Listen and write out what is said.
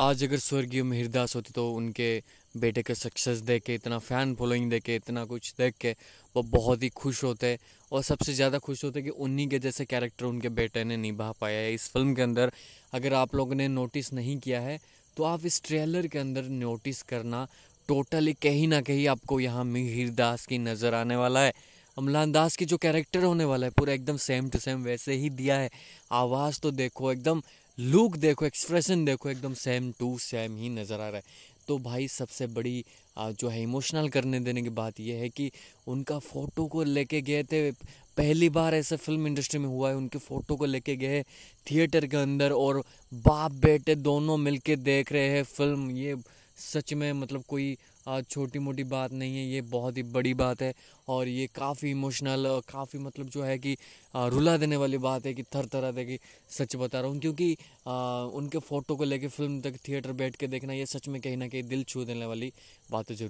आज अगर स्वर्गीय मिहिरदास होते तो उनके बेटे के सक्सेस देख के इतना फ़ैन फॉलोइंग देख के इतना कुछ देख के वो बहुत ही खुश होते और सबसे ज़्यादा खुश होते कि उन्हीं के जैसे कैरेक्टर उनके बेटे ने निभा पाया है इस फिल्म के अंदर अगर आप लोगों ने नोटिस नहीं किया है तो आप इस ट्रेलर के अंदर नोटिस करना टोटली कहीं ना कहीं आपको यहाँ मिहिरदास की नज़र आने वाला है अमलान दास की जो कैरेक्टर होने वाला है पूरा एकदम सेम टू सेम वैसे ही दिया है आवाज़ तो देखो एकदम लुक देखो एक्सप्रेशन देखो एकदम सेम टू सेम ही नज़र आ रहा है तो भाई सबसे बड़ी जो है इमोशनल करने देने की बात यह है कि उनका फ़ोटो को लेके गए थे पहली बार ऐसे फिल्म इंडस्ट्री में हुआ है उनके फ़ोटो को लेके गए थिएटर के अंदर और बाप बेटे दोनों मिलके देख रहे हैं फिल्म ये सच में मतलब कोई छोटी मोटी बात नहीं है ये बहुत ही बड़ी बात है और ये काफ़ी इमोशनल काफ़ी मतलब जो है कि रुला देने वाली बात है कि थर थर आते कि सच बता रहा हूँ क्योंकि उनके फ़ोटो को लेके फिल्म तक थिएटर बैठ के देखना ये सच में कहीं ना कहीं दिल छू देने वाली बात है जरूर